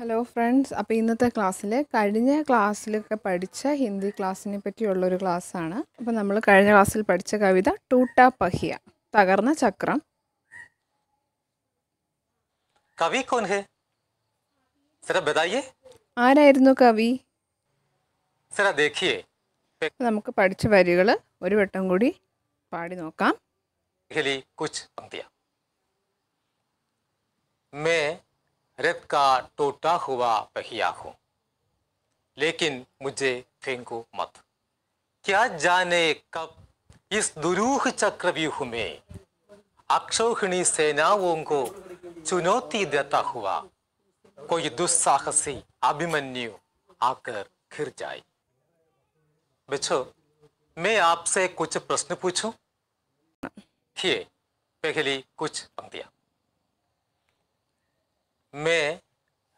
Hello friends അപ്പോൾ ഇന്നത്തെ ക്ലാസ്സിൽ കഴിഞ്ഞ ക്ലാസ്സിലൊക്കെ പഠിച്ച ഹിന്ദി ക്ലാസ്സിനെ പറ്റിയുള്ളൊരു ക്ലാസ്സാണ് അപ്പോൾ നമ്മൾ കഴിഞ്ഞ ക്ലാസ്സിൽ പഠിച്ച കവിത ടൂട്ട പഹിയ തകർന്ന ചക്രം കവി ആരായിരുന്നു കവി നമുക്ക് പഠിച്ച വരികൾ ഒരു വട്ടം കൂടി പാടി നോക്കാം रब का टोटा हुआ पहिया हो लेकिन मुझे फेंको मत क्या जाने कब इस दुरूह चक्रव्यूह में अक्षोहिणी सेनाओं को चुनौती देता हुआ कोई दुस्साहसी अभिमन्यु आकर घिर जाए बिछो मैं आपसे कुछ प्रश्न पूछूं पूछू पहली कुछ पंक्तियां मैं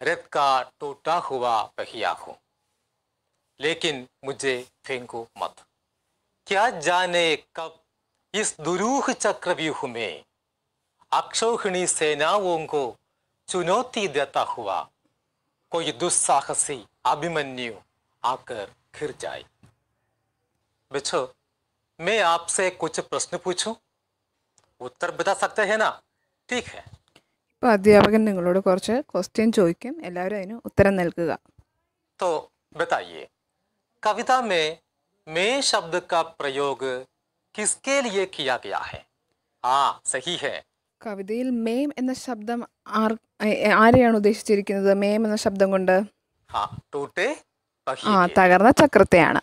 रेत का टूटा हुआ पहिया हूँ लेकिन मुझे फेंको मत क्या जाने कब इस दुरूह चक्रव्यूह में अक्षोहिणी सेनाओं को चुनौती देता हुआ कोई दुस्साहसी अभिमन्यु आकर घिर जाए बिछो मैं आपसे कुछ प्रश्न पूछूं उत्तर बता सकते हैं ना ठीक है അപ്പോൾ അധ്യാപകൻ നിങ്ങളോട് കുറച്ച് ക്വസ്റ്റ്യൻ ചോദിക്കും എല്ലാവരും അതിന് ഉത്തരം നൽകുക കവിതയിൽ മേം എന്ന ശബ്ദം ആർ ആരെയാണ് ഉദ്ദേശിച്ചിരിക്കുന്നത് മേം എന്ന ശബ്ദം കൊണ്ട് ആ തകർന്ന ചക്രത്തെയാണ്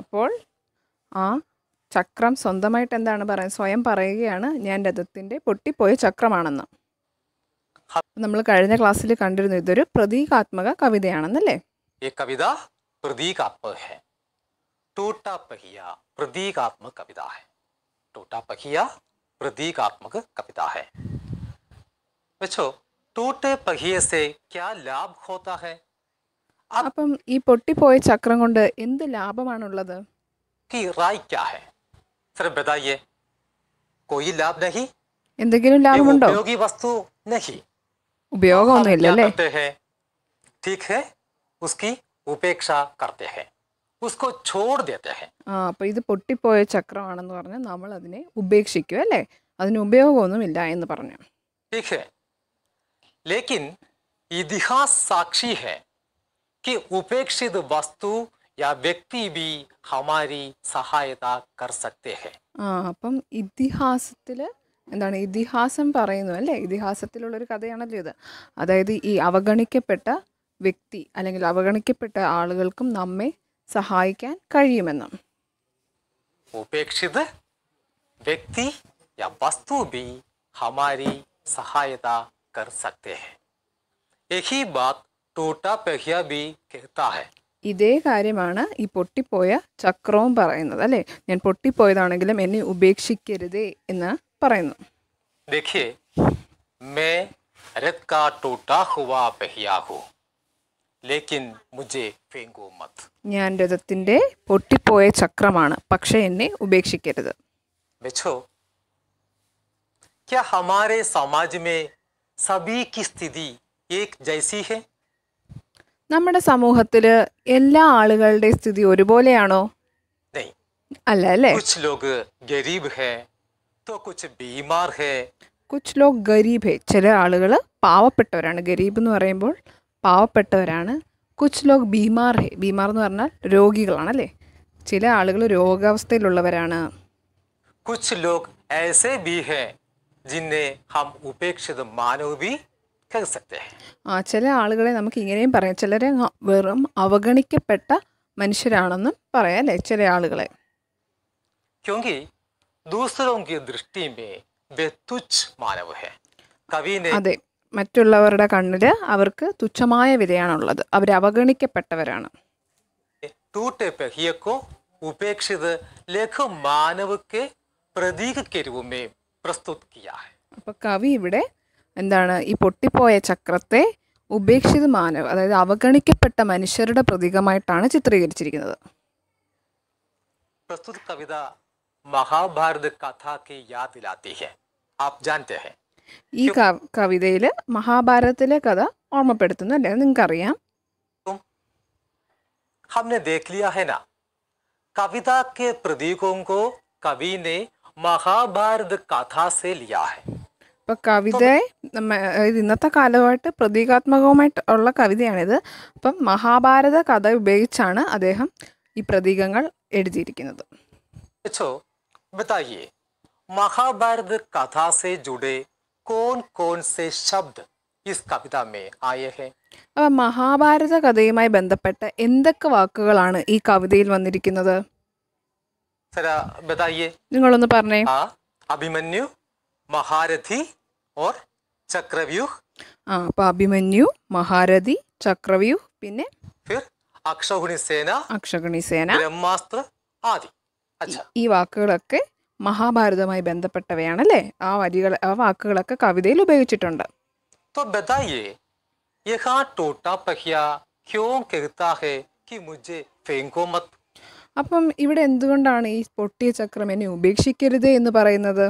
അപ്പോൾ ആ ചക്രം സ്വന്തമായിട്ട് എന്താണ് പറയുന്നത് സ്വയം പറയുകയാണ് ഞാൻ രഥത്തിൻ്റെ പൊട്ടിപ്പോയ ചക്രമാണെന്ന് നമ്മൾ കഴിഞ്ഞ ക്ലാസ്സിൽ കണ്ടിരുന്നു ഇതൊരു പ്രതീകാത്മക കവിതയാണെന്നല്ലേ കവിത പ്രതീകാത്മക കവിത വെച്ചോ അപ്പം ഈ പൊട്ടിപ്പോയ ചക്രം കൊണ്ട് എന്ത് ലാഭമാണുള്ളത് की राय क्या है सिर्फ बताइए कोई लाभ नहीं എന്തെങ്കിലും ലാഭമുണ്ടോ ഉപയോഗി വസ്തു നഹി ഉപയോഗമൊന്നുമില്ല അല്ലേ ठीक है उसकी उपेक्षा करते हैं उसको छोड़ देते हैं ആ അപ്പൊ ഇത് പൊട്ടിപ്പോയ ചക്രമാണെന്ന് പറഞ്ഞ് നമ്മൾ അതിനെ ഉപേക്ഷിക്കും അല്ലേ അതിന് ഉപയോഗമൊന്നുമില്ല എന്ന് പറഞ്ഞു ठीक है लेकिन इतिहास साक्षी है कि उपेक्षित वस्तु या व्यक्ति भी हमारी सहायता कर सकते हैं അപ്പം ഇതിഹാസത്തിൽ എന്താണ് ഇതിഹാസം പറയുന്നു അല്ലേ ഇതിഹാസത്തിലുള്ളൊരു കഥയാണല്ലോ ഇത് അതായത് ഈ അവഗണിക്കപ്പെട്ട വ്യക്തി അല്ലെങ്കിൽ അവഗണിക്കപ്പെട്ട ആളുകൾക്കും നമ്മെ സഹായിക്കാൻ കഴിയുമെന്നും ഉപേക്ഷിത് വ്യക്തി വസ്തു ബി ഹമാരി സഹായത കർ സക്തേ ഹെ യഹി ബാത് ടൂട്ടാ പെഹിയ ബി കെഹ്താ ഹെ ഇതേ കാര്യമാണ് ഈ പൊട്ടിപ്പോയ ചക്രവും പറയുന്നത് അല്ലേ ഞാൻ പൊട്ടിപ്പോയതാണെങ്കിലും എന്നെ ഉപേക്ഷിക്കരുതേ എന്ന് പറയുന്നു देखिए मैं का टूटा हुआ पहिया लेकिन मुझे फेंको मत ഞാൻ രഥത്തിന്റെ പൊട്ടിപ്പോയ ചക്രമാണ് പക്ഷേ എന്നെ ഉപേക്ഷിക്കരുത് बेचो क्या हमारे समाज में सभी की स्थिति एक जैसी है നമ്മുടെ സമൂഹത്തിൽ എല്ലാ ആളുകളുടെ സ്ഥിതി ഒരുപോലെയാണോ അല്ല അല്ലേ ഗരീബ് കുച്ച് ബീമാർ ഗരീബ് ഹേ ചില ആളുകൾ പാവപ്പെട്ടവരാണ് ഗരീബ് എന്ന് പറയുമ്പോൾ പാവപ്പെട്ടവരാണ് കുച്ച് ലോക് ബീമാർ ഹെ ബീമാർ എന്ന് പറഞ്ഞാൽ രോഗികളാണ് അല്ലേ ചില ആളുകൾ രോഗാവസ്ഥയിലുള്ളവരാണ് കുച്ച് ലോക് ऐसे भी ഹെ ജിന്നെ हम उपेक्षित मानव ബി ആ ചില ആളുകളെ നമുക്ക് ഇങ്ങനെയും പറയാം ചിലരെ വെറും അവഗണിക്കപ്പെട്ട മനുഷ്യരാണെന്നും പറയാം അല്ലേ ചില ആളുകളെ അതെ മറ്റുള്ളവരുടെ കണ്ണിൽ അവർക്ക് തുച്ഛമായ വിലയാണുള്ളത് അവർ അവഗണിക്കപ്പെട്ടവരാണ് അപ്പൊ കവി ഇവിടെ എന്നാണ് ഈ പൊട്ടിപോയ చక్రത്തെ ഉപേക്ഷિત मानव അതായത് અવകണികപ്പെട്ട മനുഷ്യരുടെ പ്രതിികമായിട്ടാണ് ചിത്രീകരിച്ചിരിക്കുന്നത്. प्रस्तुत कविता महाभारत कथा के याद दिलाती है आप जानते हैं ई का कवितेyle महाभारतത്തിലെ കഥ ഓർമ്മപ്പെടുത്തുന്നു അല്ലേ നിങ്ങൾ അറിയാം हमने देख लिया है ना कविता के प्रदीગોओं को कवि ने महाभारत कथा से लिया है അപ്പോൾ കവിത ഇന്നത്തെ കാലമായിട്ട് പ്രതീകാത്മകവുമായിട്ട് ഉള്ള കവിതയാണിത് അപ്പം മഹാഭാരത കഥ ഉപയോഗിച്ചാണ് അദ്ദേഹം ഈ പ്രതീകങ്ങൾ എഴുതിയിരിക്കുന്നത് മഹാഭാരത കഥാസെ ജുഡേ കോൺ കോൺ സെ ശബ്ദ ഇസ് കവിത മേ ആയേ ഹെ മഹാഭാരത കഥയുമായി ബന്ധപ്പെട്ട എന്തൊക്കെ വാക്കുകളാണ് ഈ കവിതയിൽ വന്നിരിക്കുന്നത് നിങ്ങളൊന്ന് പറഞ്ഞേ അഭിമന്യു മഹാരഥി ഓർ ചക്രവ്യൂഹ് ആ അപ്പൊ അഭിമന്യു മഹാരഥി ചക്രവ്യൂഹ് പിന്നെ അക്ഷഗുണിസേന അക്ഷഗുണിസേന ബ്രഹ്മാസ്ത്ര ആദി ഈ വാക്കുകളൊക്കെ മഹാഭാരതവുമായി ബന്ധപ്പെട്ടവയാണ് അല്ലേ ആ വരികൾ ആ വാക്കുകളൊക്കെ കവിതയിൽ ഉപയോഗിച്ചിട്ടുണ്ട് तो बताइए टोटा क्यों है कि मुझे मत അപ്പം ഇവിടെ എന്തുകൊണ്ടാണ് ഈ പൊട്ടിയ ചക്രം എന്നെ ഉപേക്ഷിക്കരുത് എന്ന് പറയുന്നത്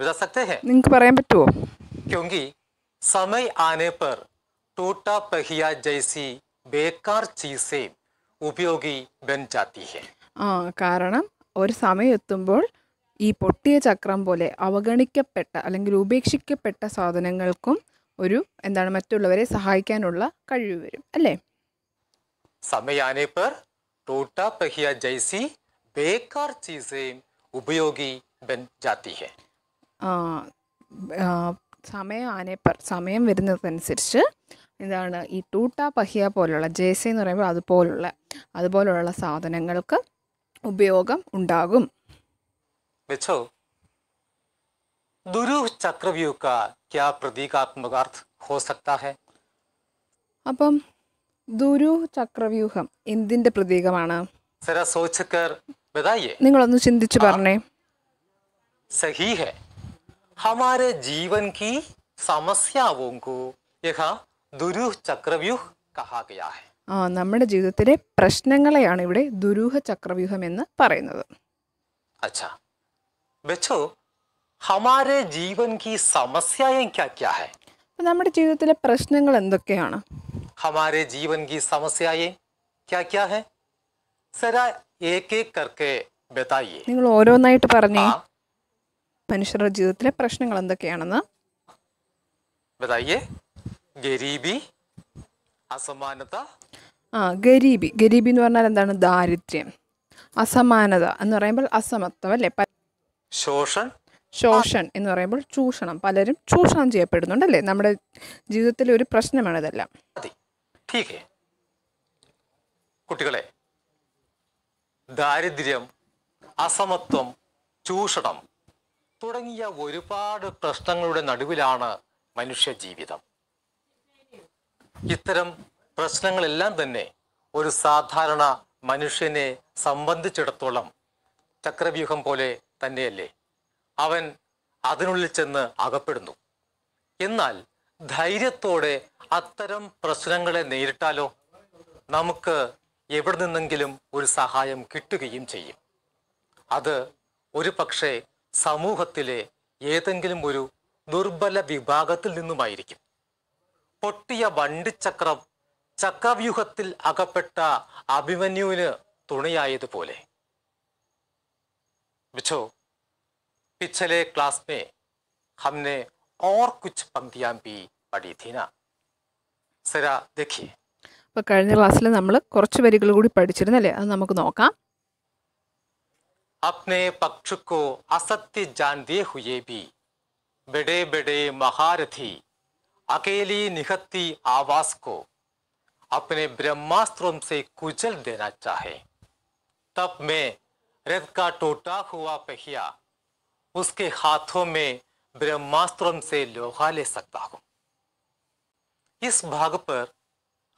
നിങ്ങൾക്ക് പറയാൻ പറ്റുമോ क्योंकि समय आने पर टूटा पहिया जैसी ബേക്കാർ ചീസേ ഉപയോഗി ബൻ ജാത്തി ആ കാരണം ഒരു സമയം എത്തുമ്പോൾ ഈ പൊട്ടിയ ചക്രം പോലെ അവഗണിക്കപ്പെട്ട അല്ലെങ്കിൽ ഉപേക്ഷിക്കപ്പെട്ട സാധനങ്ങൾക്കും ഒരു എന്താണ് മറ്റുള്ളവരെ സഹായിക്കാനുള്ള കഴിവ് വരും അല്ലേ സമയാനേ പർ ടൂട്ട പഹിയ ജൈസി ബേക്കാർ ചീസേ ഉപയോഗി ബൻ ജാത്തി ഹെ സമയം ആനെ പർ സമയം വരുന്നതനുസരിച്ച് എന്താണ് ഈ ടൂട്ട പഹിയ പോലുള്ള ജെ സി എന്ന് പറയുമ്പോൾ അതുപോലുള്ള അതുപോലുള്ള സാധനങ്ങൾക്ക് ഉപയോഗം ഉണ്ടാകും വെച്ചോ ക്യാ ഹോ സക്താ അപ്പം ദുരു ചക്രവ്യൂഹം എന്തിന്റെ പ്രതീകമാണ് നിങ്ങളൊന്ന് ചിന്തിച്ചു പറഞ്ഞേ സഹി हमारे जीवन की समस्याओं को यह कहा गया है ആ നമ്മുടെ ജീവിതത്തിലെ പ്രശ്നങ്ങളെയാണ് ഇവിടെ ദുരൂഹ ചക്രവ്യൂഹം എന്ന് പറയുന്നത് നമ്മുടെ ജീവിതത്തിലെ പ്രശ്നങ്ങൾ എന്തൊക്കെയാണ് ജീവൻ കി സമസ്യ നിങ്ങൾ ഓരോന്നായിട്ട് പറഞ്ഞേ മനുഷ്യരുടെ ജീവിതത്തിലെ പ്രശ്നങ്ങൾ എന്തൊക്കെയാണെന്ന് ഗരീബി അസമാനത ആ ഗരീബി ഗരീബി എന്ന് പറഞ്ഞാൽ എന്താണ് ദാരിദ്ര്യം അസമാനത എന്ന് പറയുമ്പോൾ അസമത്വം അല്ലേ ശോഷൺ ശോഷൺ എന്ന് പറയുമ്പോൾ ചൂഷണം പലരും ചൂഷണം ചെയ്യപ്പെടുന്നുണ്ട് അല്ലേ നമ്മുടെ ജീവിതത്തിലെ ഒരു പ്രശ്നമാണ് ഇതെല്ലാം കുട്ടികളെ ദാരിദ്ര്യം അസമത്വം ചൂഷണം തുടങ്ങിയ ഒരുപാട് പ്രശ്നങ്ങളുടെ നടുവിലാണ് മനുഷ്യ ജീവിതം ഇത്തരം പ്രശ്നങ്ങളെല്ലാം തന്നെ ഒരു സാധാരണ മനുഷ്യനെ സംബന്ധിച്ചിടത്തോളം ചക്രവ്യൂഹം പോലെ തന്നെയല്ലേ അവൻ അതിനുള്ളിൽ ചെന്ന് അകപ്പെടുന്നു എന്നാൽ ധൈര്യത്തോടെ അത്തരം പ്രശ്നങ്ങളെ നേരിട്ടാലോ നമുക്ക് എവിടെ നിന്നെങ്കിലും ഒരു സഹായം കിട്ടുകയും ചെയ്യും അത് ഒരു പക്ഷേ സമൂഹത്തിലെ ഏതെങ്കിലും ഒരു ദുർബല വിഭാഗത്തിൽ നിന്നുമായിരിക്കും പൊട്ടിയ വണ്ടിച്ചക്രം ചക്രവ്യൂഹത്തിൽ അകപ്പെട്ട അഭിമന്യുവിന് തുണയായതുപോലെ ബിച്ചോ पिछले क्लास ഹംനെ ഓർ കുച്ച് कुछ ബി भी पढ़ी थी ना കഴിഞ്ഞ ക്ലാസ്സിൽ നമ്മൾ കുറച്ച് വരികൾ കൂടി പഠിച്ചിരുന്നല്ലേ അത് നമുക്ക് നോക്കാം अपने पक्ष को असत्य जान दिए हुए भी बड़े बड़े महारथी अकेली निहत्ती आवास को अपने ब्रह्मास्त्रों से कुचल देना चाहे तब में रथ का टूटा हुआ पहिया उसके हाथों में ब्रह्मास्त्रों से लोहा ले सकता हूं इस भाग पर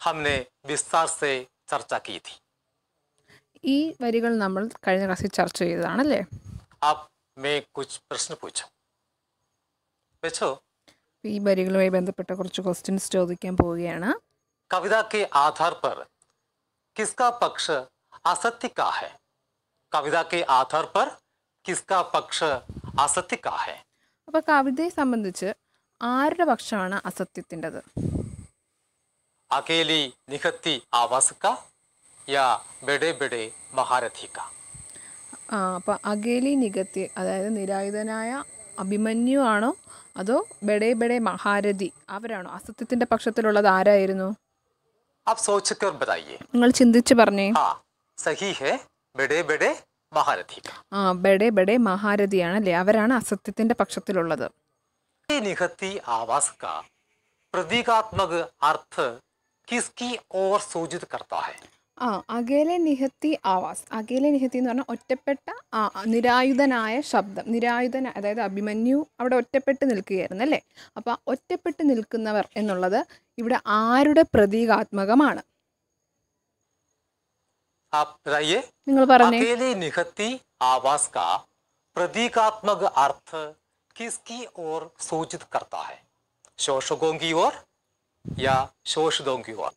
हमने विस्तार से चर्चा की थी ഈ വരികൾ നമ്മൾ കഴിഞ്ഞ ക്ലാസ്സിൽ ചർച്ച ചെയ്തതാണല്ലേ ഈ വരികളുമായി ബന്ധപ്പെട്ട കുറച്ച് ക്വസ്റ്റ്യൻസ് ചോദിക്കാൻ പോവുകയാണ് ആധാർ असत्य का है ആധാർ അപ്പൊ കവിതയെ സംബന്ധിച്ച് ആരുടെ പക്ഷമാണ് അസത്യത്തിൻ്റെത് യാ ബെഡെ ബെഡെ മഹാരഥിക്ക അപ്പോൾ അകേലി നികത്തി അതായത് നിരായുധനായ അഭിമന്യു ആണോ അതോ ബെഡെ ബെഡെ മഹാരഥി അവരാണോ അസത്യത്തിന്റെ പക്ഷത്തിലുള്ളത് ആരായിരുന്നു നിങ്ങൾ ചിന്തിച്ചു പറഞ്ഞേ ആ ബെഡെ ബെഡെ മഹാരഥിയാണ് അല്ലേ അവരാണ് അസത്യത്തിന്റെ പക്ഷത്തിലുള്ളത് പ്രതീകാത്മക അർത്ഥ किसकी ओर सूचित करता ആ അകേലെ നിഹത്തി ആവാസ് അകേലെ നിഹത്തി എന്ന് പറഞ്ഞാൽ ഒറ്റപ്പെട്ട ആ നിരായുധനായ ശബ്ദം നിരായുധന അതായത് അഭിമന്യു അവിടെ ഒറ്റപ്പെട്ട് നിൽക്കുകയായിരുന്നു അല്ലേ അപ്പോൾ ഒറ്റപ്പെട്ട് നിൽക്കുന്നവർ എന്നുള്ളത് ഇവിടെ ആരുടെ പ്രതീകാത്മകമാണ് നിങ്ങൾ പറഞ്ഞേ अकेले निहत्थी आवास का प्रतीकात्मक अर्थ किसकी ओर सूचित करता है शोषकों की ओर या की ओर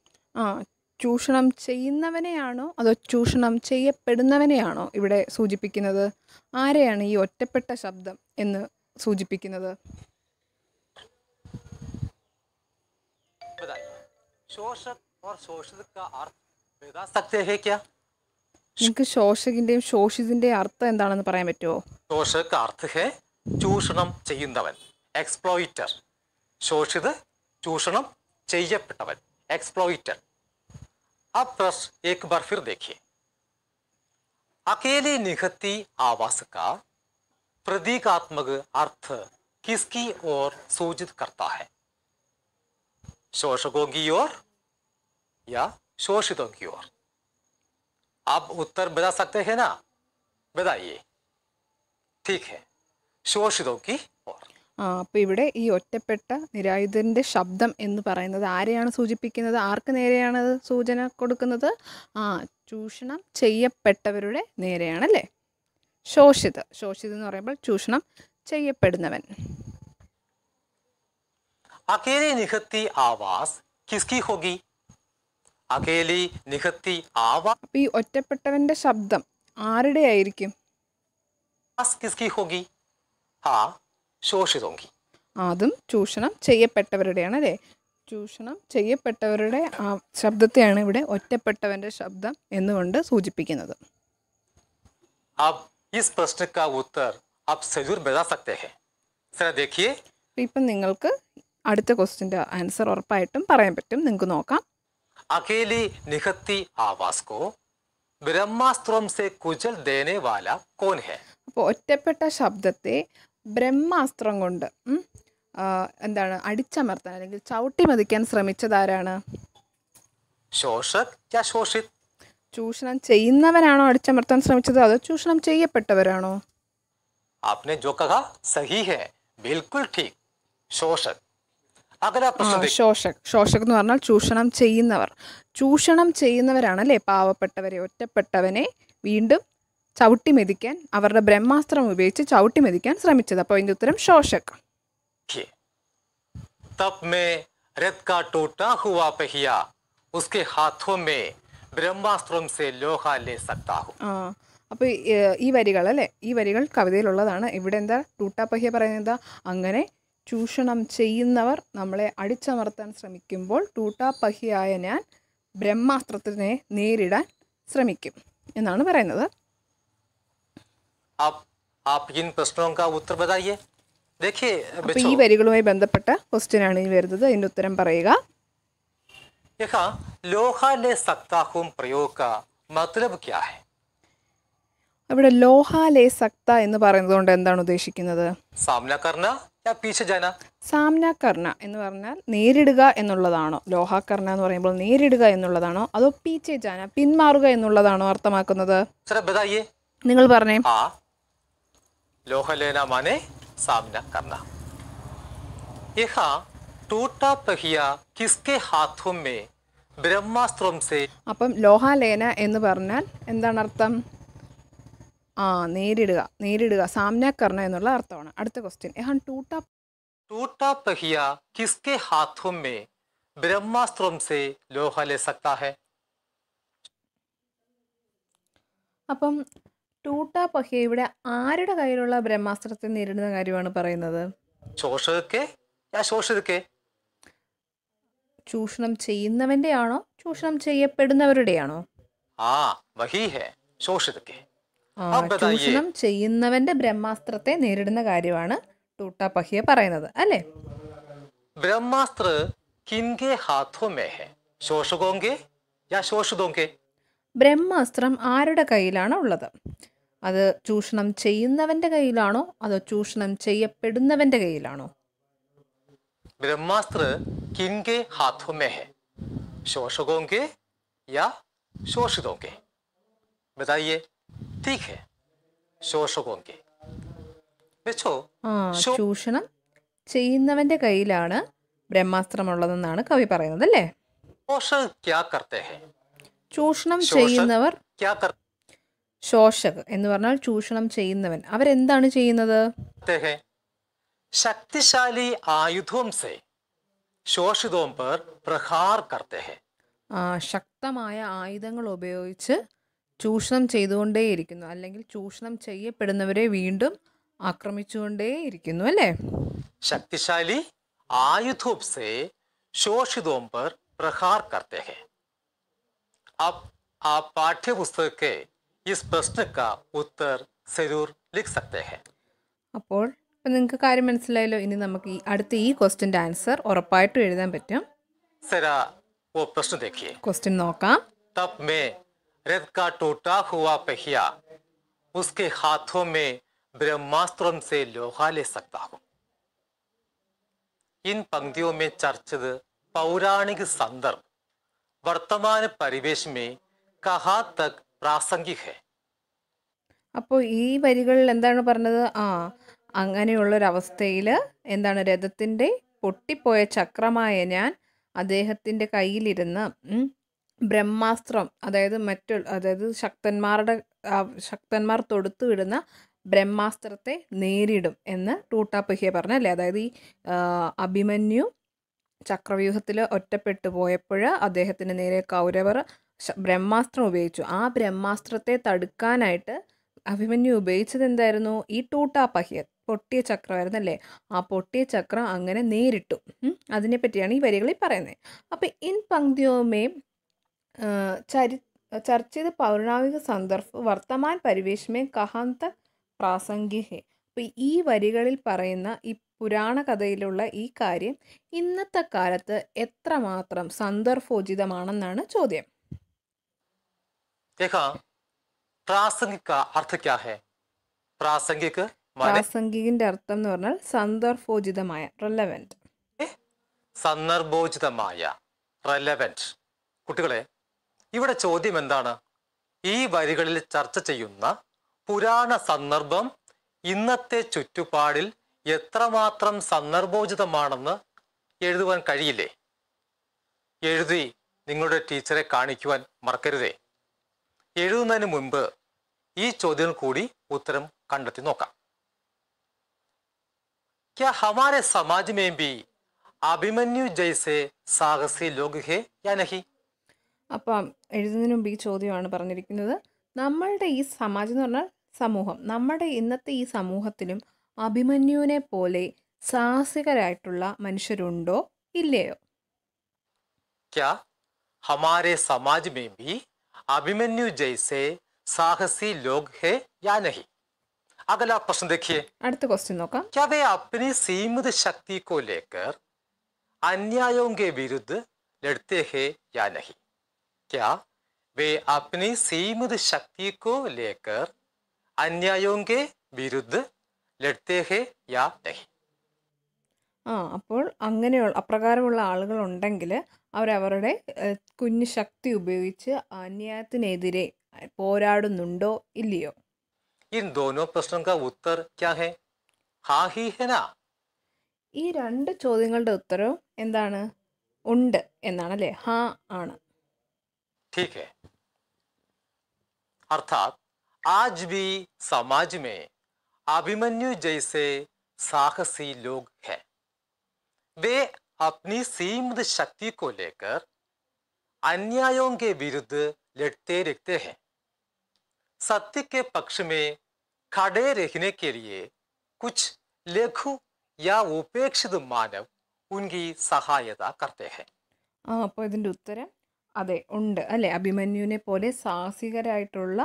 ചൂഷണം ചെയ്യുന്നവനെയാണോ അതോ ചൂഷണം ചെയ്യപ്പെടുന്നവനെയാണോ ഇവിടെ സൂചിപ്പിക്കുന്നത് ആരെയാണ് ഈ ഒറ്റപ്പെട്ട ശബ്ദം എന്ന് സൂചിപ്പിക്കുന്നത് നിങ്ങൾക്ക് ശോഷകിന്റെയും ശോഷിതിന്റെയും അർത്ഥം എന്താണെന്ന് പറയാൻ പറ്റുമോ ശോഷക് അർത്ഥേ ചൂഷണം ചെയ്യുന്നവൻ എക്സ്പ്ലോയിറ്റർ ശോഷിത് ചൂഷണം ചെയ്യപ്പെട്ടവൻ എക്സ്പ്ലോയിറ്റർ अब प्रश्न एक बार फिर देखिए अकेली निखती आवास का प्रतीकात्मक अर्थ किसकी ओर सूचित करता है शोषकों की ओर या शोषितों की ओर आप उत्तर बता सकते हैं ना बताइए ठीक है शोषितों की അപ്പോൾ ഇവിടെ ഈ ഒറ്റപ്പെട്ട നിരായുധൻ്റെ ശബ്ദം എന്ന് പറയുന്നത് ആരെയാണ് സൂചിപ്പിക്കുന്നത് ആർക്ക് നേരെയാണ് സൂചന കൊടുക്കുന്നത് ആ ചൂഷണം ചെയ്യപ്പെട്ടവരുടെ നേരെയാണല്ലേ ശോഷിത് ശോഷിത് എന്ന് പറയുമ്പോൾ ചൂഷണം ചെയ്യപ്പെടുന്നവൻ ആവാസ് ആവാസ് ഈ ഒറ്റപ്പെട്ടവന്റെ ശബ്ദം ആരുടെ ആയിരിക്കും ശോഷിതോങ്കി അതും ചൂഷണം ചെയ്യപ്പെട്ടവരുടെയാണ് അല്ലേ ചൂഷണം ചെയ്യപ്പെട്ടവരുടെ ആ ശബ്ദത്തെയാണ് ഇവിടെ ഒറ്റപ്പെട്ടവന്റെ ശബ്ദം എന്നുകൊണ്ട് സൂചിപ്പിക്കുന്നത് ഇപ്പം നിങ്ങൾക്ക് അടുത്ത ക്വസ്റ്റിന്റെ ആൻസർ ഉറപ്പായിട്ടും പറയാൻ പറ്റും നിങ്ങൾക്ക് നോക്കാം अकेली നിഹത്തി ആവാസ്കോ ബ്രഹ്മാസ്ത്രം സെ കുജൽ ദേനേ വാല കോൻ ഹെ അപ്പോൾ ഒറ്റപ്പെട്ട ശബ്ദത്തെ ബ്രഹ്മാസ്ത്രം കൊണ്ട് എന്താണ് അടിച്ചമർത്താൻ അല്ലെങ്കിൽ ചവിട്ടി മതിക്കാൻ ശ്രമിച്ചതാരാണ് ചൂഷണം ചെയ്യുന്നവരാണോ അടിച്ചമർത്താൻ ശ്രമിച്ചത് അതോ ചൂഷണം ചെയ്യപ്പെട്ടവരാണോ आपने जो कहा सही है बिल्कुल ठीक ശോഷക് ശോഷക് എന്ന് പറഞ്ഞാൽ ചൂഷണം ചെയ്യുന്നവർ ചൂഷണം ചെയ്യുന്നവരാണല്ലേ പാവപ്പെട്ടവരെ ഒറ്റപ്പെട്ടവനെ വീണ്ടും ചവിട്ടി മെതിക്കാൻ അവരുടെ ബ്രഹ്മാസ്ത്രം ഉപയോഗിച്ച് ചവിട്ടി മെതിക്കാൻ ശ്രമിച്ചത് അപ്പോൾ അതിൻ്റെ ഉത്തരം ശോഷക് അപ്പൊ ഈ വരികൾ അല്ലെ ഈ വരികൾ കവിതയിലുള്ളതാണ് ഇവിടെ എന്താ ടൂട്ടാപ്പഹ്യ പറയുന്നത് അങ്ങനെ ചൂഷണം ചെയ്യുന്നവർ നമ്മളെ അടിച്ചമർത്താൻ ശ്രമിക്കുമ്പോൾ ടൂട്ടാപ്പഹ്യായ ഞാൻ ബ്രഹ്മാസ്ത്രത്തിനെ നേരിടാൻ ശ്രമിക്കും എന്നാണ് പറയുന്നത് आप आप इन प्रश्नों का उत्तर बताइए देखिए അപ്പോൾ ഈ വരികളുമായി ബന്ധപ്പെട്ട क्वेश्चन ആണ് ഇനി വരുന്നത് അതിന്റെ ഉത്തരം പറയുക यहाँ लोहा ले सकता हूँ प्रयोग का मतलब क्या है അവിടെ ലോഹ സക്ത എന്ന് പറയുന്നത് കൊണ്ട് എന്താണ് ഉദ്ദേശിക്കുന്നത് सामना करना या पीछे जाना സാമ്ന എന്ന് പറഞ്ഞാൽ നേരിടുക എന്നുള്ളതാണോ ലോഹ കർണ എന്ന് പറയുമ്പോൾ നേരിടുക എന്നുള്ളതാണോ അതോ പീച്ചേ ജാന പിന്മാറുക എന്നുള്ളതാണോ അർത്ഥമാക്കുന്നത് सर बताइए നിങ്ങൾ പറഞ്ഞേ हाँ ലോഹലേന മാനെ സാമ്ന കർണ ഇഹ ടൂട്ടാ പഹിയ കിസ്കെ ഹാത്തും മേ ബ്രഹ്മാസ്ത്രം സേ അപ്പം ലോഹാലേന എന്ന് പറഞ്ഞാൽ എന്താണ് അർത്ഥം ആ നേരിടുക നേരിടുക സാമ്ന കർണ എന്നുള്ള അർത്ഥമാണ് അടുത്ത ക്വസ്റ്റ്യൻ ഇഹ ടൂട്ടാ ടൂട്ടാ പഹിയ കിസ്കെ ഹാത്തും മേ ബ്രഹ്മാസ്ത്രം സേ ലോഹ ലേ സക്താ ഹേ അപ്പം ടൂട്ട പഹ്യയുടെ ആരുടെ കയ്യിലുള്ള ബ്രഹ്മാസ്ത്രത്തെ നേരിടുന്ന കാര്യമാണ് പറയുന്നത് ചൂഷണം ചെയ്യുന്നവന്റെ ആണോ ചൂഷണം ചെയ്യപ്പെടുന്നവരുടെയാണോ ചൂഷണം ചെയ്യുന്നവന്റെ ബ്രഹ്മാസ്ത്രത്തെ നേരിടുന്ന കാര്യമാണ് ടൂട്ടാ പഹിയ പറയുന്നത് അല്ലേ ബ്രഹ്മാസ്ത്രം ആരുടെ കയ്യിലാണ് ഉള്ളത് അത് ചൂഷണം ചെയ്യുന്നവൻ്റെ കയ്യിലാണോ അതോ ചൂഷണം ചെയ്യപ്പെടുന്നവൻ്റെ കയ്യിലാണോ ബ്രഹ്മാസ്ത്ര ചൂഷണം ചെയ്യുന്നവന്റെ കയ്യിലാണ് ബ്രഹ്മാസ്ത്രമുള്ളതെന്നാണ് കവി പറയുന്നത് അല്ലേ ചൂഷണം ചെയ്യുന്നവർ ശോഷക് എന്ന് പറഞ്ഞാൽ ചൂഷണം ചെയ്യുന്നവൻ അവരെന്താണ് ചെയ്യുന്നത് ശക്തിശാലി ആയുധവും ശക്തമായ ആയുധങ്ങൾ ഉപയോഗിച്ച് ചൂഷണം ചെയ്തുകൊണ്ടേയിരിക്കുന്നു അല്ലെങ്കിൽ ചൂഷണം ചെയ്യപ്പെടുന്നവരെ വീണ്ടും ആക്രമിച്ചുകൊണ്ടേയിരിക്കുന്നു അല്ലേ ശക്തിശാലി ആയുധവും പ്രഹാർ കർത്തേ ആ പാഠ്യപുസ്തകത്തെ इस प्रश्न का उत्तर जरूर लिख सकते हैं അപ്പോൾ ഇപ്പം നിങ്ങൾക്ക് കാര്യം മനസ്സിലായല്ലോ ഇനി നമുക്ക് ഈ അടുത്ത ഈ ക്വസ്റ്റിൻ്റെ ആൻസർ ഉറപ്പായിട്ടും എഴുതാൻ പറ്റും सरा वो प्रश्न देखिए ക്വസ്റ്റ്യൻ നോക്കാം तप में रथ का टूटा हुआ पहिया उसके हाथों में ब्रह्मास्त्रम से लोहा ले सकता हूँ इन पंक्तियों में चर्चित पौराणिक संदर्भ वर्तमान परिवेश में कहाँ तक പ്രാസംഗിക ഹേ അപ്പോൾ ഈ വരികളിൽ എന്താണ് പറഞ്ഞത് ആ അങ്ങനെയുള്ളൊരവസ്ഥയിൽ എന്താണ് രഥത്തിൻ്റെ പൊട്ടിപ്പോയ ചക്രമായ ഞാൻ അദ്ദേഹത്തിൻ്റെ കയ്യിലിരുന്ന് ബ്രഹ്മാസ്ത്രം അതായത് മറ്റു അതായത് ശക്തന്മാരുടെ ശക്തന്മാർ തൊടുത്തു വിടുന്ന ബ്രഹ്മാസ്ത്രത്തെ നേരിടും എന്ന് ടൂട്ടാപ്പഹ്യ പറഞ്ഞല്ലേ അതായത് ഈ അഭിമന്യു ചക്രവ്യൂഹത്തിൽ ഒറ്റപ്പെട്ടു പോയപ്പോൾ അദ്ദേഹത്തിന് നേരെ കൗരവർ ബ്രഹ്മാസ്ത്രം ഉപയോഗിച്ചു ആ ബ്രഹ്മാസ്ത്രത്തെ തടുക്കാനായിട്ട് അഭിമന്യു ഉപയോഗിച്ചത് എന്തായിരുന്നു ഈ ടൂട്ടാപ്പഹ്യ പൊട്ടിയ ചക്രമായിരുന്നു അല്ലേ ആ പൊട്ടിയ ചക്രം അങ്ങനെ നേരിട്ടു അതിനെപ്പറ്റിയാണ് ഈ വരികളിൽ പറയുന്നത് അപ്പോൾ ഇൻ പങ്ക്തിയോമേ ചരി ചർച്ചിത പൗരാണിക സന്ദർഭ വർത്തമാൻ പരിവേഷമേ കഹാന്ത പ്രാസംഗിഹേ അപ്പോൾ ഈ വരികളിൽ പറയുന്ന ഈ പുരാണ കഥയിലുള്ള ഈ കാര്യം ഇന്നത്തെ കാലത്ത് എത്രമാത്രം സന്ദർഭോചിതമാണെന്നാണ് ചോദ്യം देखा പ്രാസംഗിക അർത്ഥക്യാ ഹെ പ്രാസംഗിക് പ്രാസംഗികിന്റെ അർത്ഥം എന്ന് പറഞ്ഞാൽ സന്ദർഭോചിതമായ റെലവെന്റ് സന്ദർഭോചിതമായ റെലവെന്റ് കുട്ടികളെ ഇവിടെ ചോദ്യം എന്താണ് ഈ വരികളിൽ ചർച്ച ചെയ്യുന്ന പുരാണ സന്ദർഭം ഇന്നത്തെ ചുറ്റുപാടിൽ എത്രമാത്രം സന്ദർഭോചിതമാണെന്ന് എഴുതുവാൻ കഴിയില്ലേ എഴുതി നിങ്ങളുടെ ടീച്ചറെ കാണിക്കുവാൻ മറക്കരുതേ എഴുതുന്നതിന് മുൻപ് ഈ ചോദ്യങ്ങൾ കൂടി ഉത്തരം കണ്ടെത്തി നോക്കാം क्या हमारे समाज में भी അഭിമന്യു ജയ്സെ സാഹസി ലോകഹേ യാനഹി യാ അപ്പം എഴുതുന്നതിന് മുമ്പ് ഈ ചോദ്യമാണ് പറഞ്ഞിരിക്കുന്നത് നമ്മളുടെ ഈ സമാജം എന്ന് പറഞ്ഞാൽ സമൂഹം നമ്മുടെ ഇന്നത്തെ ഈ സമൂഹത്തിലും അഭിമന്യുവിനെ പോലെ സാഹസികരായിട്ടുള്ള മനുഷ്യരുണ്ടോ ഇല്ലയോ ക്യാ ഹമാരെ സമാജ് മേ ബി अभिमन्यु जैसे साहसी लोग है या नहीं अगला प्रश्न देखिए क्या वे अपनी सीमित शक्ति को लेकर अन्यायों के विरुद्ध लड़ते हैं या नहीं क्या वे अपनी सीमित शक्ति को लेकर अन्यायों के विरुद्ध ലഡ്തേ ഹേ യാ നഹി ആ അപ്പോൾ അങ്ങനെയുള്ള അപ്രകാരമുള്ള ആളുകളുണ്ടെങ്കിൽ അവരവരുടെ കുഞ്ഞു ശക്തി ഉപയോഗിച്ച് അന്യായത്തിനെതിരെ പോരാടുന്നുണ്ടോ ഇല്ലയോ ഈ രണ്ട് ചോദ്യങ്ങളുടെ ഉത്തരവും എന്താണ് ഉണ്ട് എന്നാണ് അല്ലേ ഹാ ആണ് ठीक है अर्थात आज भी समाज में अभिमन्यु जैसे साहसी लोग हैं वे अपनी സീമത് शक्ति को लेकर വിരുദ്ധ के विरुद्ध लड़ते रहते हैं सत्य के पक्ष में खड़े रहने के लिए कुछ या उपेक्षित मानव ഉൻകി സഹായത കർത്തേഹെ ആ അപ്പോൾ ഇതിൻ്റെ ഉത്തരം അതെ ഉണ്ട് അല്ലേ അഭിമന്യുവിനെ പോലെ സാഹസികരായിട്ടുള്ള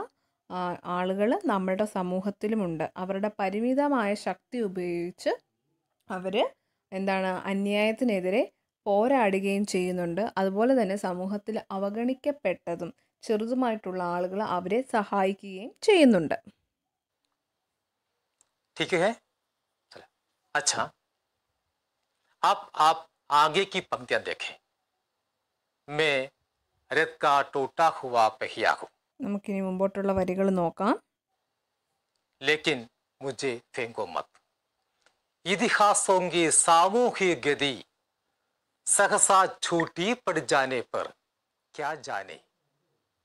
ആളുകൾ നമ്മുടെ സമൂഹത്തിലുമുണ്ട് അവരുടെ പരിമിതമായ ശക്തി ഉപയോഗിച്ച് അവര് എന്താണ് അന്യായത്തിനെതിരെ പോരാടുകയും ചെയ്യുന്നുണ്ട് അതുപോലെ തന്നെ സമൂഹത്തിൽ അവഗണിക്കപ്പെട്ടതും ചെറുതുമായിട്ടുള്ള ആളുകൾ അവരെ സഹായിക്കുകയും ചെയ്യുന്നുണ്ട് ठीक है अच्छा आप आगे की देखें मैं का टूटा हुआ पहिया हूं നമുക്കിനി മുമ്പോട്ടുള്ള വരികൾ നോക്കാം लेकिन मुझे फेंको मत ഇതിഹാസോങ്കി സാമൂഹി ഗതി സഹസാ ഛൂട്ടി പടിജാനെ പർ ക്യാ ജാനെ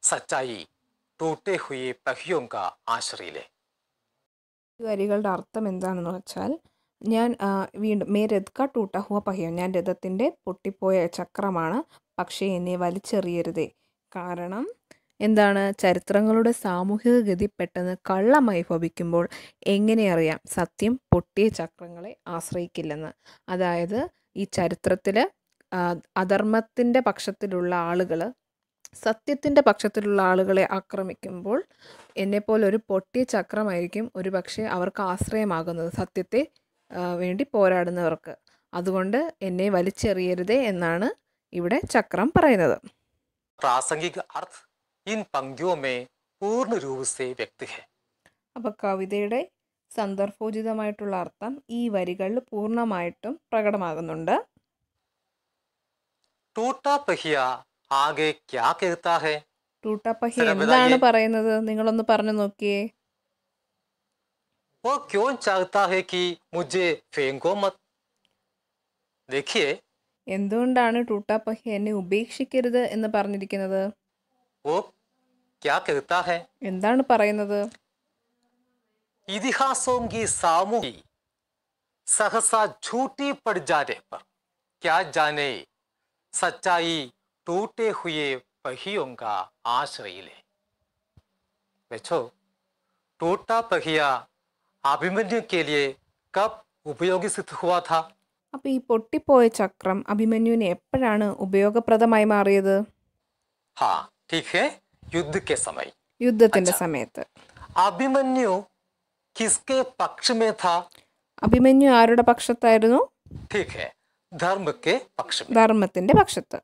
സച്ചായി ടൂട്ടെ ഹുയെ പഹിയോം ആശ്രയിലെ വരികളുടെ അർത്ഥം എന്താണെന്ന് വെച്ചാൽ ഞാൻ വീണ്ടും മേ രഥ്ക ടൂട്ട ഹുവ പഹിയോ ഞാൻ രഥത്തിൻ്റെ പൊട്ടിപ്പോയ ചക്രമാണ് പക്ഷേ എന്നെ വലിച്ചെറിയരുതേ കാരണം എന്താണ് ചരിത്രങ്ങളുടെ സാമൂഹിക ഗതി പെട്ടെന്ന് കള്ളമായി ഭവിക്കുമ്പോൾ എങ്ങനെ അറിയാം സത്യം പൊട്ടിയ ചക്രങ്ങളെ ആശ്രയിക്കില്ലെന്ന് അതായത് ഈ ചരിത്രത്തിൽ അധർമ്മത്തിൻ്റെ പക്ഷത്തിലുള്ള ആളുകൾ സത്യത്തിൻ്റെ പക്ഷത്തിലുള്ള ആളുകളെ ആക്രമിക്കുമ്പോൾ എന്നെപ്പോലെ ഒരു പൊട്ടിയ ചക്രമായിരിക്കും ഒരു പക്ഷേ അവർക്ക് ആശ്രയമാകുന്നത് സത്യത്തെ വേണ്ടി പോരാടുന്നവർക്ക് അതുകൊണ്ട് എന്നെ വലിച്ചെറിയരുതേ എന്നാണ് ഇവിടെ ചക്രം പറയുന്നത് പ്രാസംഗിക അർത്ഥ ഇൻ പങ്ക്യോ പൂർണ്ണ രൂപസേ വ്യക്തി അപ്പോൾ കവിതയുടെ സന്ദർഭോചിതമായിട്ടുള്ള അർത്ഥം ഈ വരികളിൽ പൂർണ്ണമായിട്ടും പ്രകടമാകുന്നുണ്ട് എന്താണ് പറയുന്നത് നിങ്ങളൊന്ന് പറഞ്ഞു നോക്കിയേ वो क्यों चाहता എന്തുകൊണ്ടാണ് ടൂട്ടാപ്പഹി എന്നെ ഉപേക്ഷിക്കരുത് എന്ന് പറഞ്ഞിരിക്കുന്നത് എന്താണ് പറയുന്നത് ഇതിഹാസവും കി സാമൂഹി സഹസ झूठी पड़ जाने पर क्या जाने सच्चाई टूटे हुए पहियों का आश्रय ले बेचो टूटा पहिया അഭിമന്യു കേലിയെ കപ്പ് ഉപയോഗി സിദ്ധുവാഥ അപ്പൊ ഈ പൊട്ടിപ്പോയ ചക്രം അഭിമന്യുവിന് എപ്പോഴാണ് ഉപയോഗപ്രദമായി മാറിയത് ഹാ ठीक है युद्ध के समय യുദ്ധത്തിന്റെ സമയത്ത് അഭിമന്യു കിസ്കെ പക്ഷ था അഭിമന്യു ആരുടെ പക്ഷത്തായിരുന്നു धर्म के पक्ष में ധർമ്മത്തിന്റെ പക്ഷത്ത്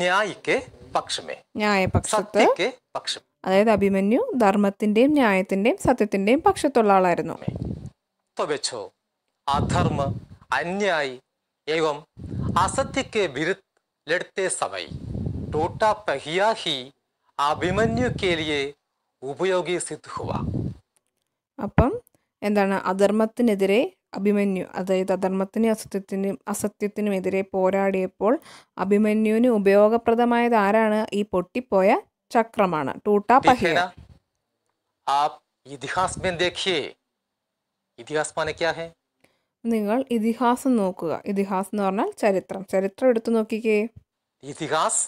न्याय के पक्ष में ന്യായപക്ഷത്ത് सत्य के पक्ष में അതായത് അഭിമന്യു ധർമ്മത്തിന്റെയും ന്യായത്തിന്റെയും സത്യത്തിന്റെയും പക്ഷത്തുള്ള ആളായിരുന്നു तो बेचो अधर्म अन्याय एवं असत्य के विरुद्ध लड़ते समय पहिया ही അഭിമന്യു കേലിയെ ഉപയോഗി സിദ്ധുവ അപ്പം എന്താണ് അധർമ്മത്തിനെതിരെ അഭിമന്യു അതായത് അധർമ്മത്തിന് അസത്യത്തിനും അസത്യത്തിനുമെതിരെ പോരാടിയപ്പോൾ അഭിമന്യുവിന് ഉപയോഗപ്രദമായത് ആരാണ് ഈ പൊട്ടിപ്പോയ ചക്രമാണ് നിങ്ങൾ ഇതിഹാസം നോക്കുക ഇതിഹാസം എന്ന് പറഞ്ഞാൽ ചരിത്രം ചരിത്രം എടുത്തു നോക്കിക്കേ ഇതിഹാസ്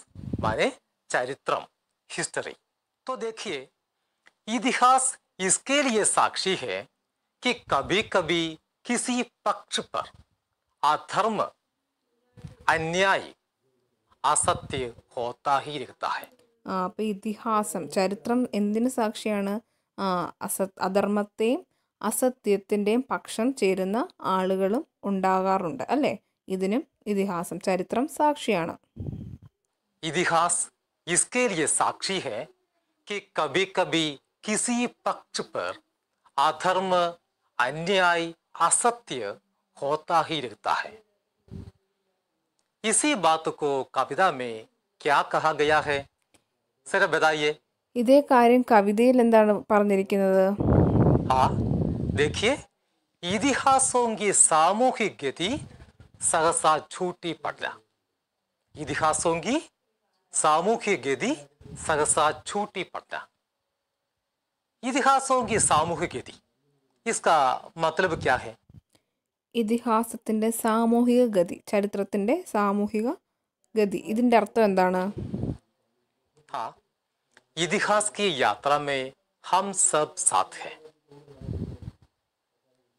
ചരിത്രം हिस्ट्री तो देखिए इतिहास इसके लिए साक्षी है कि कभी कभी किसी पक्ष पर अधर्म अन्याय അസത്യ ഹോത്താഹി അപ്പൊ ഇതിഹാസം ചരിത്രം എന്തിനു സാക്ഷിയാണ് അസ അധർമ്മത്തെയും അസത്യത്തിൻ്റെയും പക്ഷം ചേരുന്ന ആളുകളും ഉണ്ടാകാറുണ്ട് അല്ലേ ഇതിനും ഇതിഹാസം ചരിത്രം സാക്ഷിയാണ് ഇതിഹാസ് इसके लिए साक्षी है कि कभी कभी किसी पक्ष पर अधर्म अन्याय असत्य होता ही रहता है इसी बात को कविता में क्या कहा गया है सर बताइए ഇതേ കാര്യം കവിതയിൽ എന്താണ് പറഞ്ഞിരിക്കുന്നത് ആ देखिए इतिहासों की സാമൂഹിക ഗതി സഹസാ झूठी पड़ा इतिहासों की सामूह्य गति सहसा छूटी पड़ता इतिहासों की सामूह्य गति इसका मतलब क्या है इतिहास सामूहिक गति चरित्र सामूहिक गति इंटे अर्थम हाँ इतिहास की यात्रा में हम सब साथ हैं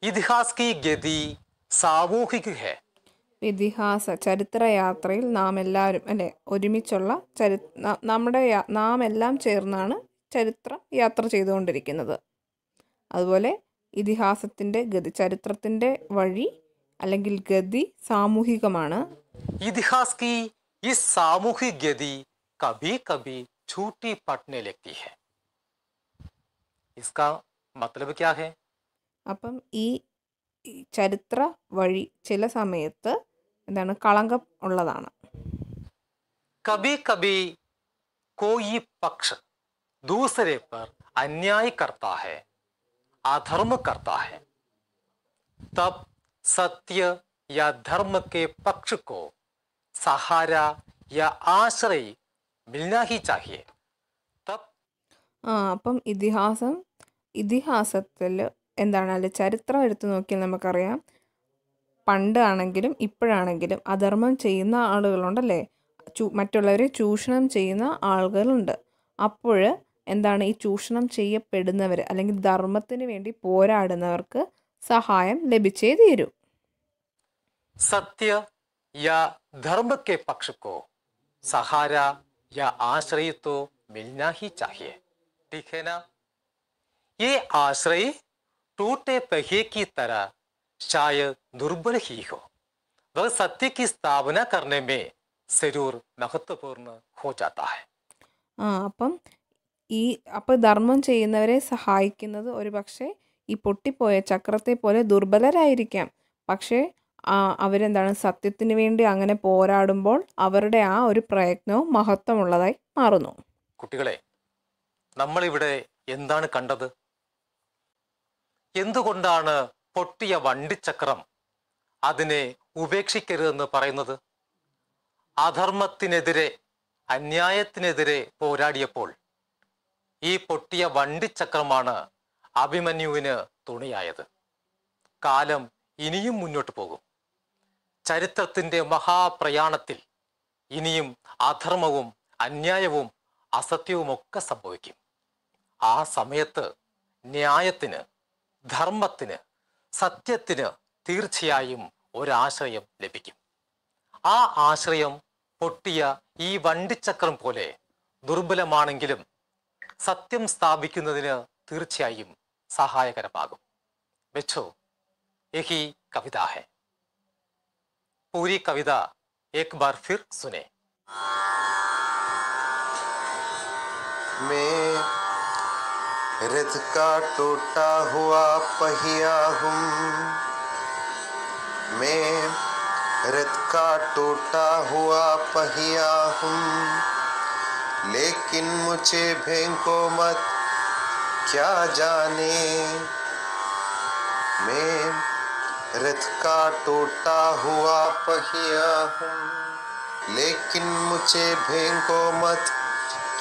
इतिहास की गति सामूहिक है ഇതിഹാസ ചരിത്രയാത്രയിൽ നാം എല്ലാവരും അല്ലെ ഒരുമിച്ചുള്ള ചരി നമ്മുടെ നാം എല്ലാം ചേർന്നാണ് ചരിത്ര യാത്ര ചെയ്തുകൊണ്ടിരിക്കുന്നത് അതുപോലെ ഇതിഹാസത്തിൻ്റെ ഗതി ചരിത്രത്തിൻ്റെ വഴി അല്ലെങ്കിൽ ഗതി സാമൂഹികമാണ് ഇതിഹാസ് ഈ സാമൂഹിക ഗതി കഭി കഭി ഝൂട്ടി പട്നെ അപ്പം ഈ ചരിത്ര വഴി ചില സമയത്ത് എന്താണ് കളങ്കം ഉള്ളതാണ് കബി കബി കോയി പക്ഷ ദൂസരെ പർ അന്യായ കർത്താ ഹെ അധർമ്മ കർത്താ ഹെ തബ് സത്യ या धर्म के पक्ष को सहारा या ആശ്രയി മിൽനാ ഹി ചാഹിയെ ആ അപ്പം ഇതിഹാസം ഇതിഹാസത്തിൽ എന്താണ് അല്ലെ ചരിത്രം എടുത്തു നോക്കിയാൽ നമുക്കറിയാം പണ്ട് ആണെങ്കിലും ഇപ്പോഴാണെങ്കിലും അധർമ്മം ചെയ്യുന്ന ആളുകളുണ്ടല്ലേ ചൂ മറ്റുള്ളവരെ ചൂഷണം ചെയ്യുന്ന ആളുകളുണ്ട് അപ്പോൾ എന്താണ് ഈ ചൂഷണം ചെയ്യപ്പെടുന്നവർ അല്ലെങ്കിൽ ധർമ്മത്തിന് വേണ്ടി പോരാടുന്നവർക്ക് സഹായം ലഭിച്ചേ തീരൂ സത്യ യാ ധർമ്മക്കെ പക്ഷക്കോ സഹാര യാ ആശ്രയത്തോ മിൽനാ ഹി ചാഹിയേ ठीक है ना ये आश्रय टूटे की तरह शायद ദുർബല ഹീഹോ हो वह सत्य की स्थापना करने में जरूर महत्वपूर्ण ആ അപ്പം ഈ അപ്പം ധർമ്മം ചെയ്യുന്നവരെ സഹായിക്കുന്നത് ഒരു പക്ഷേ ഈ പൊട്ടിപ്പോയ ചക്രത്തെ പോലെ ദുർബലരായിരിക്കാം പക്ഷേ അവരെന്താണ് സത്യത്തിന് വേണ്ടി അങ്ങനെ പോരാടുമ്പോൾ അവരുടെ ആ ഒരു പ്രയത്നവും മഹത്വമുള്ളതായി മാറുന്നു കുട്ടികളെ നമ്മളിവിടെ എന്താണ് കണ്ടത് എന്തുകൊണ്ടാണ് പൊട്ടിയ വണ്ടിച്ചക്രം അതിനെ ഉപേക്ഷിക്കരുതെന്ന് പറയുന്നത് അധർമ്മത്തിനെതിരെ അന്യായത്തിനെതിരെ പോരാടിയപ്പോൾ ഈ പൊട്ടിയ വണ്ടിച്ചക്രമാണ് അഭിമന്യുവിന് തുണിയായത് കാലം ഇനിയും മുന്നോട്ട് പോകും ചരിത്രത്തിൻ്റെ മഹാപ്രയാണത്തിൽ ഇനിയും അധർമ്മവും അന്യായവും അസത്യവുമൊക്കെ സംഭവിക്കും ആ സമയത്ത് ന്യായത്തിന് ധർമ്മത്തിന് സത്യത്തിന് തീർച്ചയായും ഒരാശ്രയം ലഭിക്കും ആ ആശ്രയം പൊട്ടിയ ഈ വണ്ടിച്ചക്രം പോലെ ദുർബലമാണെങ്കിലും സത്യം സ്ഥാപിക്കുന്നതിന് തീർച്ചയായും സഹായകരമാകും വെച്ചോ യഹി കവിത ഹെ പൂരി കവിത ഏക് ബാർ ഫിർ सुने रथ का टूटा हुआ पहिया हूँ मैं रथ का टूटा हुआ पहिया हूँ लेकिन मुझे भेंको मत क्या जाने मैं रथ का टूटा हुआ पहिया हूँ लेकिन मुझे भेंको मत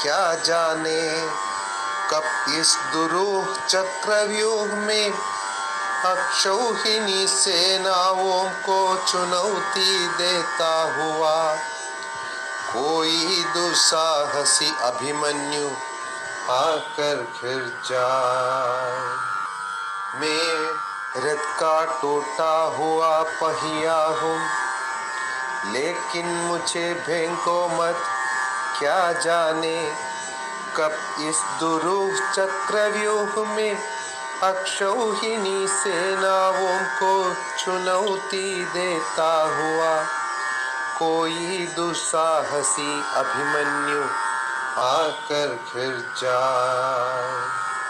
क्या जाने कब इस दुरूह चक्रव्यूह में अक्षौहिणी सेनाओं को चुनौती देता हुआ कोई दुसाहसी अभिमन्यु आकर फिर जाए मैं रथ का टूटा हुआ पहिया हूँ लेकिन मुझे भेंको मत क्या जाने कब इस दुरूह चक्रव्यूह में अक्षौहिणी सेनाओं को चुनौती देता हुआ कोई दुस्साहसी अभिमन्यु आकर फिर जा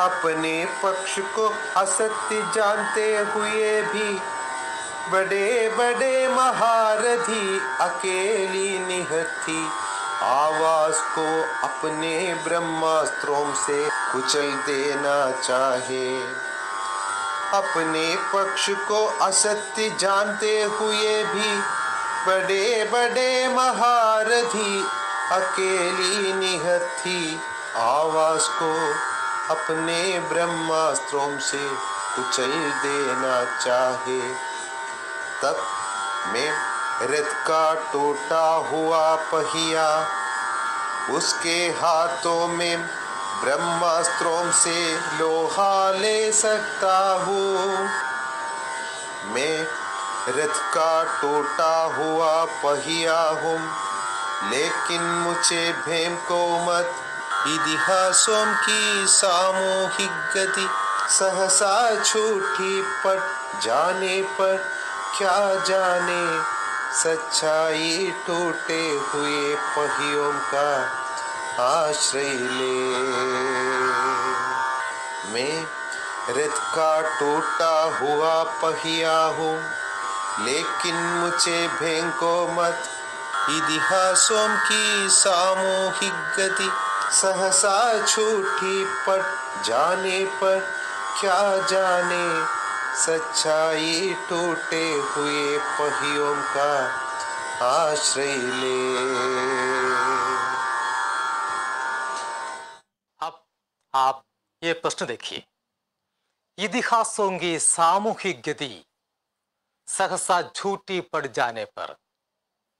अपने पक्ष को असत्य जानते हुए भी बड़े बड़े महारथी अकेली निहत्थी आवाज को अपने ब्रह्मास्त्रों से कुचल देना चाहे अपने पक्ष को असत्य जानते हुए भी बड़े बड़े महारथी अकेली निहत्थी थी आवाज को अपने ब्रह्मास्त्रों से कुचल देना चाहे तब मैं रथ का टूटा हुआ पहिया उसके हाथों में ब्रह्मास्त्रों से लोहा ले सकता हूँ मैं रथ का टूटा हुआ पहिया हूँ लेकिन मुझे भेम को मत इतिहासों की सामूहिक गति सहसा छूटी पट जाने पर क्या जाने सच्चाई टूटे हुए पहियों का आश्रय ले मैं रथ का टूटा हुआ पहिया हूँ लेकिन मुझे भेंको मत इतिहासों की सामूहिक गति सहसा छूटी पट जाने पर क्या जाने सच्चाई टूटे हुए पहियों का आश्रय ले आप ये प्रश्न देखिए यदिहासोंगी सामूहिक गति सहसा झूठी पड़ जाने पर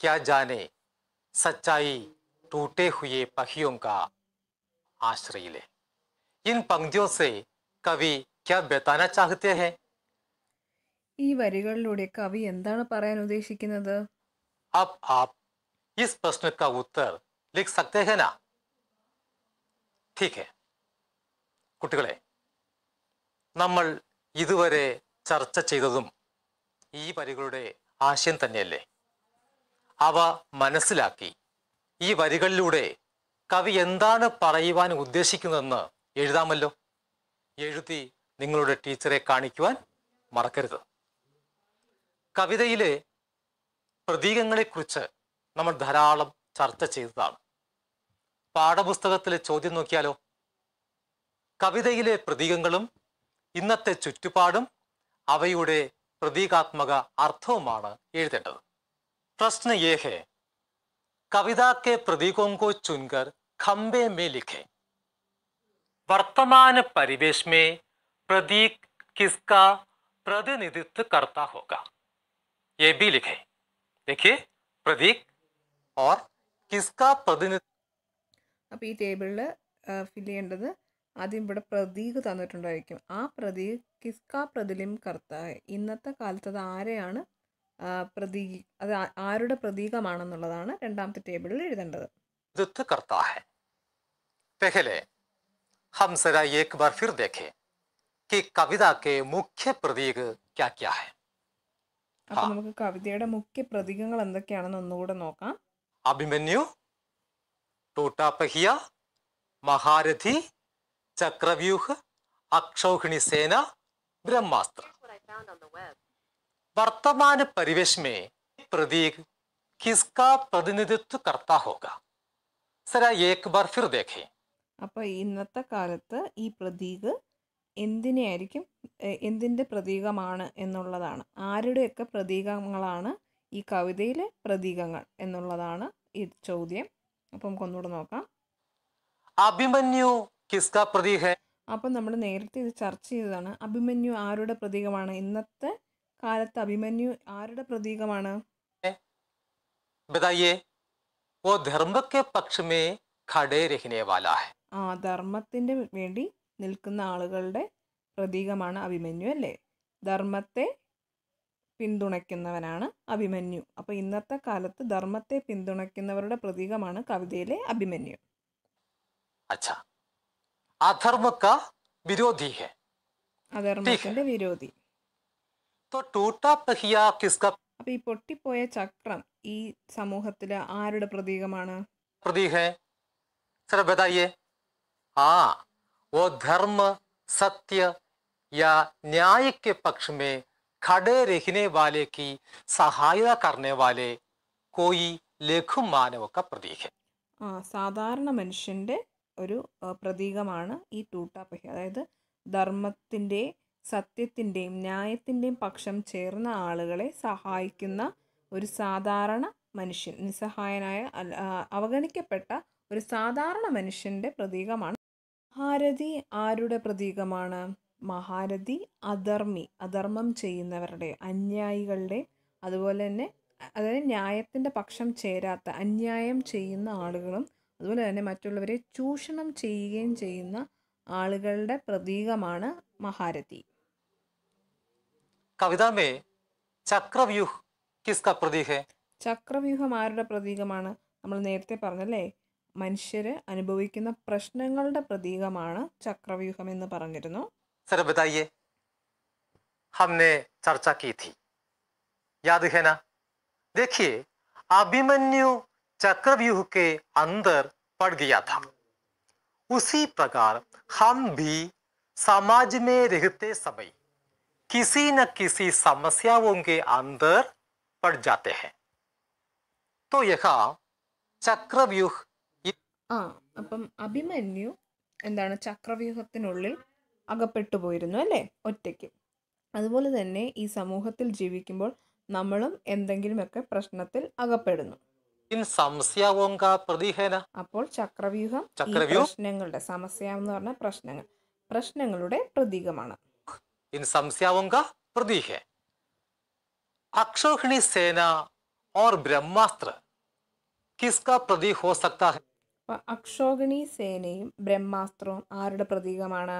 क्या जाने सच्चाई टूटे हुए पहियों का आश्रय ले इन पंक्तियों से कवि क्या बताना चाहते हैं ഈ വരികളിലൂടെ കവി എന്താണ് പറയാൻ ഉദ്ദേശിക്കുന്നത് लिख सकते हैं ना ठीक है കുട്ടികളെ നമ്മൾ ഇതുവരെ ചർച്ച ചെയ്തതും ഈ വരികളുടെ ആശയം തന്നെയല്ലേ അവ മനസ്സിലാക്കി ഈ വരികളിലൂടെ കവി എന്താണ് പറയുവാൻ ഉദ്ദേശിക്കുന്നതെന്ന് എഴുതാമല്ലോ എഴുതി നിങ്ങളുടെ ടീച്ചറെ കാണിക്കുവാൻ മറക്കരുത് കവിതയിലെ പ്രതീകങ്ങളെക്കുറിച്ച് നമ്മൾ ധാരാളം ചർച്ച ചെയ്തതാണ് പാഠപുസ്തകത്തിലെ ചോദ്യം നോക്കിയാലോ കവിതയിലെ പ്രതീകങ്ങളും ഇന്നത്തെ ചുറ്റുപാടും അവയുടെ പ്രതീകാത്മക അർത്ഥവുമാണ് എഴുതേണ്ടത് പ്രശ്ന ഏ കവിതാക്കെ പ്രതീകോങ്കോ കെ പ്രതീകോം ചുൻകർ ഖംബെ മേ ലിഖെ വർത്തമാന പരിവേഷ്മേ പ്രതീക് കിസ്ക പ്രതിനിധിത്വ കർത്താ ये भी लिखें देखिए प्रतीक और किसका प्रतिनिधि അപ്പോൾ ഈ ടേബിളിൽ ഫില്ല് ചെയ്യേണ്ടത് ആദ്യം ഇവിടെ പ്രതീക് തന്നിട്ടുണ്ടായിരിക്കും ആ പ്രതീക് കിസ്ക പ്രതിലിം കർത്ത ഇന്നത്തെ കാലത്ത് അത് ആരെയാണ് പ്രതീ അത് ആരുടെ പ്രതീകമാണെന്നുള്ളതാണ് രണ്ടാമത്തെ ടേബിളിൽ എഴുതേണ്ടത് हम जरा एक बार फिर देखें कि कविता के मुख्य प्रतीक क्या क्या है അപ്പൊ നമുക്ക് കവിതയുടെ മുഖ്യ പ്രതീകങ്ങൾ എന്തൊക്കെയാണെന്ന് ഒന്നുകൂടെ നോക്കാം അഭിമന്യു ടൂട്ടാപ്പഹിയ മഹാരഥി ചക്രവ്യൂഹ് അക്ഷോഹിണി സേന ബ്രഹ്മാസ്ത്ര വർത്തമാന പരിവേഷമേ में प्रतीक പ്രതിനിധിത്വ കർത്താ होगा സര एक बार फिर അപ്പൊ ഇന്നത്തെ കാലത്ത് ഈ പ്രതീക് എന്തിനെയായിരിക്കും എന്തിൻ്റെ പ്രതീകമാണ് എന്നുള്ളതാണ് ആരുടെയൊക്കെ പ്രതീകങ്ങളാണ് ഈ കവിതയിലെ പ്രതീകങ്ങൾ എന്നുള്ളതാണ് ഈ ചോദ്യം അപ്പം നമുക്കൊന്നുകൂടെ നോക്കാം അഭിമന്യു അപ്പം നമ്മൾ നേരത്തെ ഇത് ചർച്ച ചെയ്തതാണ് അഭിമന്യു ആരുടെ പ്രതീകമാണ് ഇന്നത്തെ കാലത്ത് അഭിമന്യു ആരുടെ പ്രതീകമാണ് ആ ധർമ്മത്തിന്റെ വേണ്ടി നിൽക്കുന്ന ആളുകളുടെ പ്രതീകമാണ് അഭിമന്യു അല്ലേ ധർമ്മത്തെ പിന്തുണയ്ക്കുന്നവനാണ് അഭിമന്യു അപ്പോൾ ഇന്നത്തെ കാലത്ത് ധർമ്മത്തെ പിന്തുണയ്ക്കുന്നവരുടെ പ്രതീകമാണ് കവിതയിലെ അഭിമന്യു അച്ഛാ അധർമ്മത്തിന്റെ വിരോധി അപ്പൊ ഈ പൊട്ടിപ്പോയ ചക്രം ഈ സമൂഹത്തില് ആരുടെ പ്രതീകമാണ് പ്രതീക് ആ ഓ ധർമ്മ സത്യ യാ न्याय പക്ഷമേ पक्ष രഹിനെ खड़े रहने वाले की സഹായത करने वाले कोई ലഘുമാനവൊക്കെ പ്രതീക്ഷ ആ സാധാരണ മനുഷ്യൻ്റെ ഒരു പ്രതീകമാണ് ഈ ടൂട്ടാപ്പഹി അതായത് ധർമ്മത്തിൻ്റെ സത്യത്തിൻ്റെയും ന്യായത്തിൻ്റെയും പക്ഷം ചേർന്ന ആളുകളെ സഹായിക്കുന്ന ഒരു സാധാരണ മനുഷ്യൻ നിസ്സഹായനായ അവഗണിക്കപ്പെട്ട ഒരു സാധാരണ മനുഷ്യൻ്റെ പ്രതീകമാണ് ഭാരതി ആരുടെ പ്രതീകമാണ് മഹാരഥി അധർമ്മി അധർമ്മം ചെയ്യുന്നവരുടെ അന്യായികളുടെ അതുപോലെ തന്നെ അതായത് ന്യായത്തിൻ്റെ പക്ഷം ചേരാത്ത അന്യായം ചെയ്യുന്ന ആളുകളും അതുപോലെ തന്നെ മറ്റുള്ളവരെ ചൂഷണം ചെയ്യുകയും ചെയ്യുന്ന ആളുകളുടെ പ്രതീകമാണ് മഹാരഥി കവിതാമേ ചക്രവ്യൂഹ് ചക്രവ്യൂഹം ആരുടെ പ്രതീകമാണ് നമ്മൾ നേരത്തെ പറഞ്ഞല്ലേ मनुष्य അനുഭവിക്കുന്ന प्रश्न प्रतीक चक्रव्यूहम हमने चर्चा की थी याद है ना देखिए अभिमन्यु चक्रव्यूह के अंदर पड़ गया था उसी प्रकार हम भी समाज में रहते समय किसी न किसी समस्याओं के अंदर पड़ जाते हैं तो यह चक्रव्यूह ആ അപ്പം അഭിമന്യു എന്താണ് ചക്രവ്യൂഹത്തിനുള്ളിൽ അകപ്പെട്ടു പോയിരുന്നു അല്ലേ ഒറ്റയ്ക്ക് അതുപോലെ തന്നെ ഈ സമൂഹത്തിൽ ജീവിക്കുമ്പോൾ നമ്മളും എന്തെങ്കിലുമൊക്കെ പ്രശ്നത്തിൽ അകപ്പെടുന്നു അപ്പോൾ ചക്രവ്യൂഹം പ്രശ്നങ്ങളുടെ സമസ്യ എന്ന് പറഞ്ഞ പ്രശ്നങ്ങൾ പ്രശ്നങ്ങളുടെ പ്രതീകമാണ് അക്ഷോഹിണി സേന ഓർ ബ്രഹ്മാസ്ത്ര കിസ്ക പ്രതീക് ഹോ സക്താ അപ്പൊ അക്ഷോഗിണി സേനയും ബ്രഹ്മാസ്ത്രവും ആരുടെ പ്രതീകമാണ്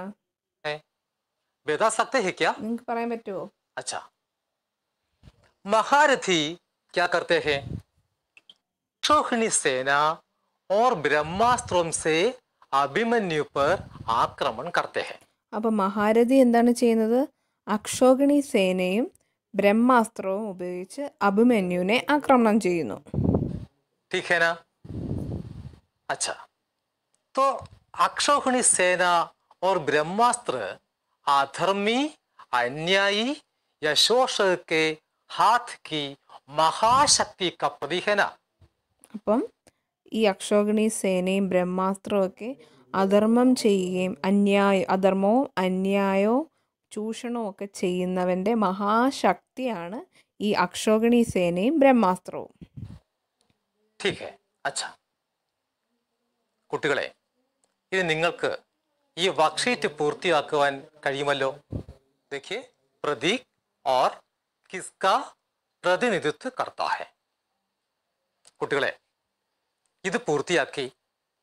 നിങ്ങക്ക് പറയാൻ പറ്റുമോ മഹാരഥി क्या करते हैं शोखनी सेना और से അഭിമന്യു പർ ആക്രമൺ കർത്തേ അപ്പൊ മഹാരഥി എന്താണ് ചെയ്യുന്നത് അക്ഷോഗിണി സേനയും ബ്രഹ്മാസ്ത്രവും ഉപയോഗിച്ച് അഭിമന്യുവിനെ ആക്രമണം ചെയ്യുന്നു अच्छा तो अक्षौहिणी सेना और ब्रह्मास्त्र अधर्मी अन्यायी या शोषक के हाथ की महाशक्ति മഹാശക്തി കപ്രതിഹന അപ്പം ഈ അക്ഷോഗിണി സേനയും ബ്രഹ്മാസ്ത്രവും ഒക്കെ അധർമ്മം ചെയ്യുകയും അന്യായ അധർമ്മവും അന്യായവും ചൂഷണവും ഒക്കെ ചെയ്യുന്നവൻ്റെ മഹാശക്തിയാണ് ഈ അക്ഷോഗിണി സേനയും ബ്രഹ്മാസ്ത്രവും കുട്ടികളെ ഇത് നിങ്ങൾക്ക് ഈ വർക്ക്ഷീറ്റ് പൂർത്തിയാക്കുവാൻ കഴിയുമല്ലോ देखिए प्रतीक और किसका പ്രതിനിധിത്വ കർത്താഹെ കുട്ടികളെ ഇത് പൂർത്തിയാക്കി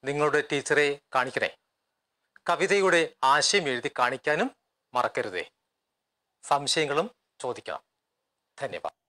നിങ്ങളുടെ ടീച്ചറെ കാണിക്കണേ കവിതയുടെ ആശയം എഴുതി കാണിക്കാനും മറക്കരുതേ സംശയങ്ങളും ചോദിക്കണം ധന്യവാദം